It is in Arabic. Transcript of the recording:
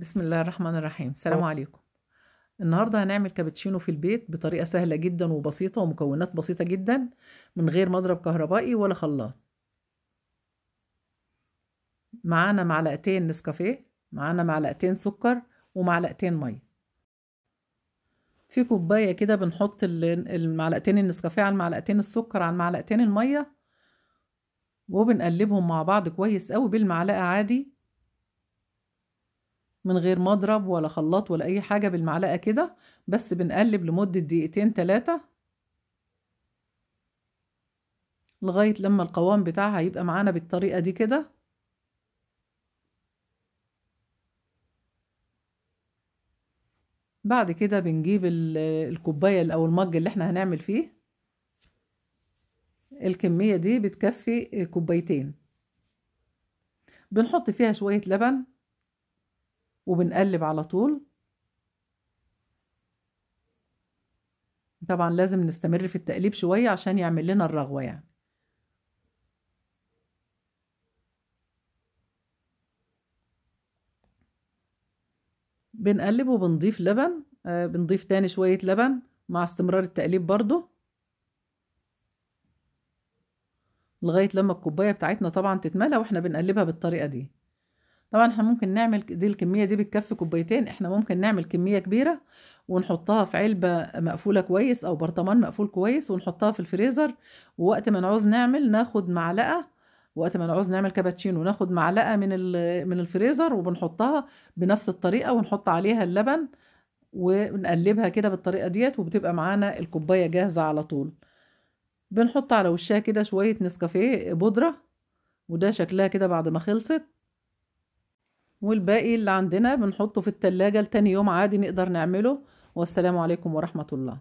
بسم الله الرحمن الرحيم السلام عليكم النهاردة هنعمل كابتشينو في البيت بطريقة سهلة جدا وبسيطة ومكونات بسيطة جدا من غير مضرب كهربائي ولا خلاط معانا معلقتين نسكافيه معانا معلقتين سكر ومعلقتين مية في كوباية كده بنحط المعلقتين النسكافيه على المعلقتين السكر على المعلقتين المية وبنقلبهم مع بعض كويس قوي بالمعلقة عادي من غير ما اضرب ولا خلاط ولا اي حاجة بالمعلقة كده بس بنقلب لمدة دقيقتين تلاتة لغاية لما القوام بتاعها يبقى معانا بالطريقة دي كده بعد كده بنجيب الكوباية او المج اللي احنا هنعمل فيه الكمية دي بتكفي كوبايتين بنحط فيها شوية لبن وبنقلب على طول طبعا لازم نستمر في التقليب شوية عشان يعمل لنا الرغوة يعني بنقلب وبنضيف لبن آه بنضيف تاني شوية لبن مع استمرار التقليب برضو لغاية لما الكوباية بتاعتنا طبعا تتملى واحنا بنقلبها بالطريقة دي طبعا احنا ممكن نعمل دي الكميه دي بتكفي كوبايتين احنا ممكن نعمل كميه كبيره ونحطها في علبه مقفوله كويس او برطمان مقفول كويس ونحطها في الفريزر ووقت ما نعوز نعمل ناخد معلقه وقت ما نعوز نعمل كابتشينو ناخد معلقه من من الفريزر وبنحطها بنفس الطريقه ونحط عليها اللبن ونقلبها كده بالطريقه ديت وبتبقى معانا الكوبايه جاهزه على طول بنحط على وشها كده شويه نسكافيه بودره وده شكلها كده بعد ما خلصت والباقي اللي عندنا بنحطه في التلاجة لتاني يوم عادي نقدر نعمله والسلام عليكم ورحمة الله